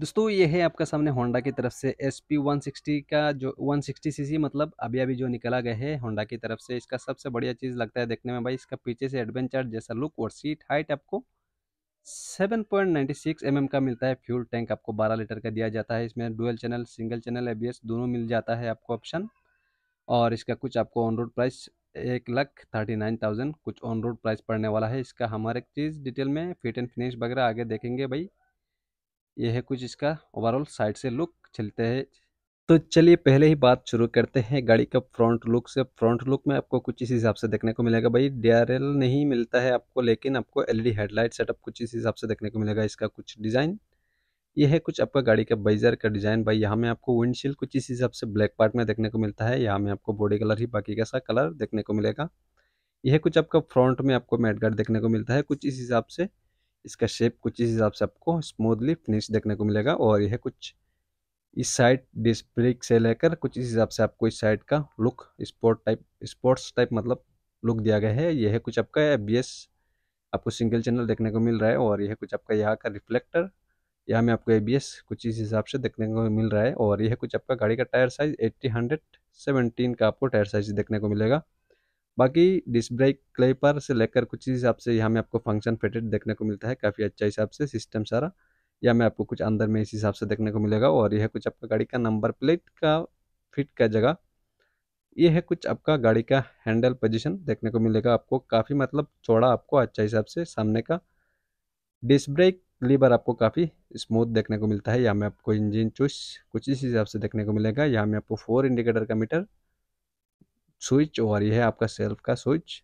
दोस्तों ये है आपका सामने होंडा की तरफ से एस पी वन सिक्सटी का जो वन सिक्सटी सी सी मतलब अभी अभी जो निकला गया है होंडा की तरफ से इसका सबसे बढ़िया चीज़ लगता है देखने में भाई इसका पीछे से एडवेंचर जैसा लुक और सीट हाइट आपको 7.96 एम एम का मिलता है फ्यूल टैंक आपको 12 लीटर का दिया जाता है इसमें डुअल चैनल सिंगल चैनल एस दोनों मिल जाता है आपको ऑप्शन और इसका कुछ आपको ऑन रोड प्राइस एक लाख थर्टी नाइन थाउजेंड कुछ ऑन रोड प्राइस पड़ने वाला है इसका हमारे चीज़ डिटेल में फिट एंड फिनिश वगैरह आगे देखेंगे भाई ये है कुछ इसका ओवरऑल साइड से लुक चलते हैं तो चलिए पहले ही बात शुरू करते हैं गाड़ी का फ्रंट लुक से फ्रंट लुक में आपको कुछ इस हिसाब से देखने को मिलेगा भाई डी नहीं मिलता है आपको लेकिन आपको एलईडी हेडलाइट सेटअप कुछ इस हिसाब से देखने को मिलेगा इसका कुछ डिज़ाइन ये है कुछ आपका गाड़ी का बाइजर का डिज़ाइन भाई यहाँ में आपको विंडशील्ड कुछ इस हिसाब से ब्लैक पार्ट में देखने को मिलता है यहाँ में आपको बॉडी कलर ही बाकी का सा कलर देखने को मिलेगा यह कुछ आपका फ्रंट में आपको मेट गार्ड देखने को मिलता है कुछ इस हिसाब से इसका शेप कुछ इस हिसाब से आपको स्मूथली फिनिश देखने को मिलेगा और यह कुछ इस साइड डिस्प्ले से लेकर कुछ इस हिसाब से आपको इस साइड का look sport type sports type मतलब लुक दिया गया है यह कुछ आपका एफ आपको सिंगल चैनल देखने को मिल रहा है और यह कुछ आपका यहाँ का रिफ्लेक्टर यहाँ में आपको ए कुछ इस हिसाब से देखने को मिल रहा है और यह कुछ आपका गाड़ी का tyre size eighty hundred seventeen का आपको टायर साइज देखने को मिलेगा बाकी डिस्क ब्रेक क्लेपर से लेकर कुछ हिसाब से यहाँ में आपको फंक्शन फिटेड देखने को मिलता है काफ़ी अच्छा हिसाब से सिस्टम सारा या में आपको कुछ अंदर में इस हिसाब से देखने को मिलेगा और यह कुछ आपका गाड़ी का नंबर प्लेट का फिट का जगह ये है कुछ आपका गाड़ी का हैंडल पोजीशन देखने को मिलेगा आपको काफ़ी मतलब चौड़ा आपको अच्छा हिसाब से सामने का डिस्क ब्रेक लीवर आपको काफ़ी स्मूथ देखने को मिलता है यहाँ में आपको इंजन चुस कुछ इस हिसाब से देखने को मिलेगा यहाँ में आपको फोर इंडिकेटर का मीटर स्विच और यह है आपका सेल्फ का स्विच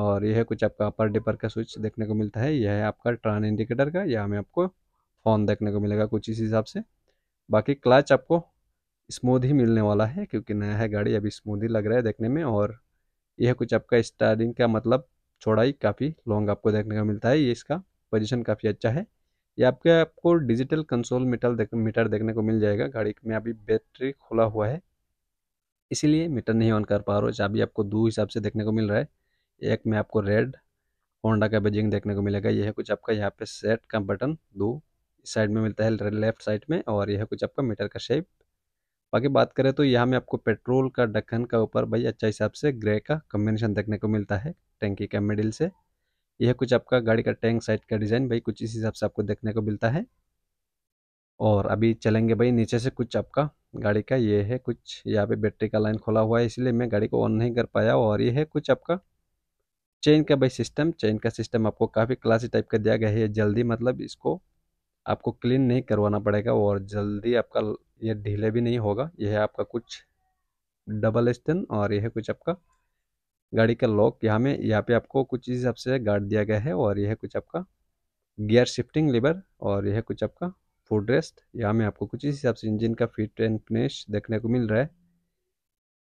और यह है कुछ आपका अपर डिपर का स्विच देखने को मिलता है यह है आपका ट्रान इंडिकेटर का यह हमें आपको फोन देखने को मिलेगा कुछ इस हिसाब से बाकी क्लच आपको स्मूथ ही मिलने वाला है क्योंकि नया है गाड़ी अभी स्मूथ ही लग रहा है देखने में और यह कुछ आपका स्टारिंग का मतलब चौड़ाई काफ़ी लॉन्ग आपको देखने को मिलता है ये इसका पोजिशन काफ़ी अच्छा है ये आपके आपको डिजिटल कंसोल मीटर देख मीटर देखने को मिल जाएगा गाड़ी में अभी बैटरी खुला हुआ है इसीलिए मीटर नहीं ऑन कर पा रहा हूँ चाबी आपको दो हिसाब से देखने को मिल रहा है एक में आपको रेड होंडा का बेजिंग देखने को मिलेगा यह है कुछ आपका यहाँ पे सेट का बटन दो साइड में मिलता है लेफ्ट साइड में और यह कुछ आपका मीटर का शेप बाकी बात करें तो यहाँ में आपको पेट्रोल का ढक्कन का ऊपर भाई अच्छा हिसाब से ग्रे का कम्बिनेशन देखने को मिलता है टैंकी के मिडिल से यह कुछ आपका गाड़ी का टैंक साइड का डिज़ाइन भाई कुछ इस हिसाब से आपको देखने को मिलता है और अभी चलेंगे भाई नीचे से कुछ आपका गाड़ी का ये है कुछ यहाँ पे बैटरी का लाइन खोला हुआ है इसलिए मैं गाड़ी को ऑन नहीं कर पाया और ये है कुछ आपका चेन का भाई सिस्टम चेन का सिस्टम आपको काफ़ी क्लासी टाइप का दिया गया है जल्दी मतलब इसको आपको क्लीन नहीं करवाना पड़ेगा और जल्दी आपका ये ढीले भी नहीं होगा यह है आपका कुछ डबल स्टन और यह है कुछ आपका गाड़ी का लॉक यहाँ में यहाँ पे आपको कुछ हिसाब से गार्ड दिया गया है और यह कुछ आपका गियर शिफ्टिंग लीवर और यह कुछ आपका फुट रेस्ट यहाँ में आपको कुछ इस हिसाब से इंजन का फिट एंड फिनिश देखने को मिल रहा है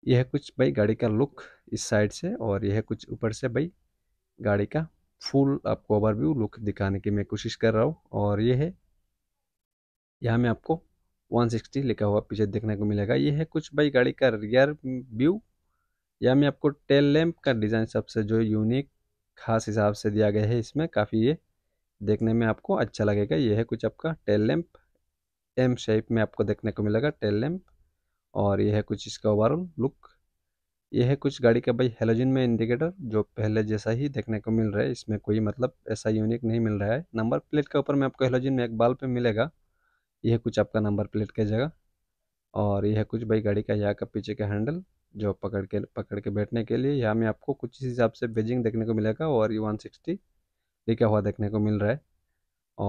यह कुछ भाई गाड़ी का लुक इस साइड से और यह कुछ ऊपर से भाई गाड़ी का फुल आपको ओवरव्यू लुक दिखाने की मैं कोशिश कर रहा हूँ और यह है यहाँ में आपको 160 लिखा हुआ पीछे देखने को मिलेगा यह है कुछ भाई गाड़ी का रियर व्यू यहाँ में आपको टेल लैम्प का डिज़ाइन सबसे जो यूनिक खास हिसाब से दिया गया है इसमें काफ़ी ये देखने में आपको अच्छा लगेगा यह है कुछ आपका टेल लैम्प एम शेप में आपको देखने को मिलेगा टेल लैम्प और यह है कुछ इसका ओवरऑल लुक यह है कुछ गाड़ी का भाई हेलोजिन में इंडिकेटर जो पहले जैसा ही देखने को मिल रहा है इसमें कोई मतलब ऐसा यूनिक नहीं मिल रहा है नंबर प्लेट के ऊपर में आपको हेलोजिन में एक बाल पे मिलेगा यह कुछ आपका नंबर प्लेट की जगह और यह कुछ भाई गाड़ी का यहाँ का पीछे का हैंडल जो पकड़ के पकड़ के बैठने के लिए यहाँ में आपको कुछ इस हिसाब से बेजिंग देखने को मिलेगा और ये वन सिक्सटी लिखा हुआ देखने को मिल रहा है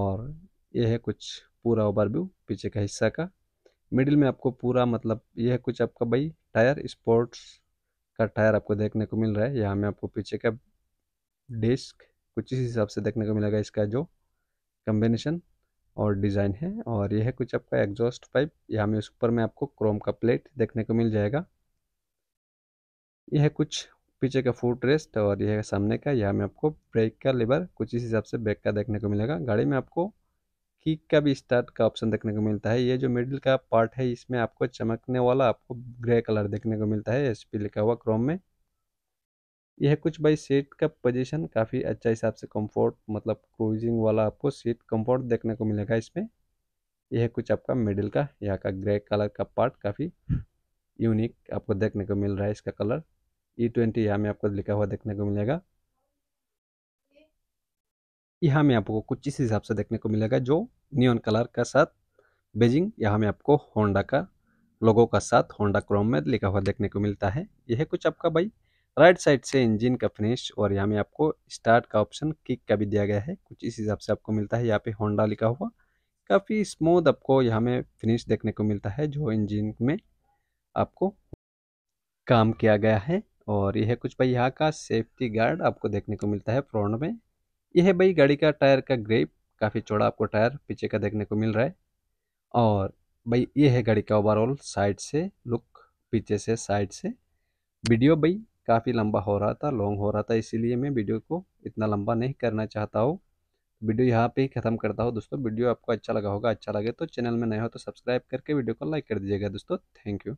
और यह है कुछ पूरा ओवरव्यू पीछे का हिस्सा का मिडिल में आपको पूरा मतलब यह है कुछ आपका भाई टायर स्पोर्ट्स का टायर आपको देखने को मिल रहा है यहाँ में आपको पीछे का डिस्क कुछ इस हिसाब से देखने को मिलेगा इसका जो कम्बिनेशन और डिज़ाइन है और यह है कुछ आपका एग्जॉस्ट पाइप यहाँ में पर में आपको क्रोम का प्लेट देखने को मिल जाएगा यह कुछ पीछे का फुट रेस्ट और यह सामने का यहाँ में आपको ब्रेक का लेबर कुछ इस हिसाब से ब्रेक का देखने को मिलेगा गाड़ी में आपको किक का भी स्टार्ट का ऑप्शन देखने को मिलता है ये जो मिडिल का पार्ट है इसमें आपको चमकने वाला आपको ग्रे कलर देखने को मिलता है एस पी लिखा हुआ क्रोम में यह कुछ बाई सीट का पोजीशन काफ़ी अच्छा हिसाब से कंफर्ट मतलब क्रूजिंग वाला आपको सीट कंफर्ट देखने को मिलेगा इसमें यह कुछ आपका मिडिल का यहाँ का ग्रे कलर का पार्ट काफ़ी यूनिक आपको देखने को मिल रहा है इसका कलर ई e ट्वेंटी यहाँ में आपको लिखा हुआ देखने को मिलेगा यहाँ में आपको कुछ इस हिसाब से देखने को मिलेगा जो नियॉन कलर का साथ बेजिंग यहाँ में आपको होंडा का लोगों का साथ होंडा क्रोम में लिखा हुआ देखने को मिलता है यह कुछ आपका भाई राइट साइड से इंजन का फिनिश और यहाँ में आपको स्टार्ट का ऑप्शन किक का भी दिया गया है कुछ इस हिसाब से आपको मिलता है यहाँ पे होंडा लिखा हुआ काफ़ी स्मूथ आपको यहाँ में फिनिश देखने को मिलता है जो इंजन में आपको काम किया गया है और यह कुछ भाई यहाँ का सेफ्टी गार्ड आपको देखने को मिलता है फ्रंट में यह है भाई गाड़ी का टायर का ग्रेप काफ़ी चौड़ा आपको टायर पीछे का देखने को मिल रहा है और भाई ये है गाड़ी का ओवरऑल साइड से लुक पीछे से साइड से वीडियो भाई काफ़ी लंबा हो रहा था लॉन्ग हो रहा था इसीलिए मैं वीडियो को इतना लंबा नहीं करना चाहता हूँ वीडियो यहाँ पे ही ख़त्म करता हूँ दोस्तों वीडियो आपको अच्छा लगा होगा अच्छा लगे तो चैनल में नए हो तो सब्सक्राइब करके वीडियो को लाइक कर दीजिएगा दोस्तों थैंक यू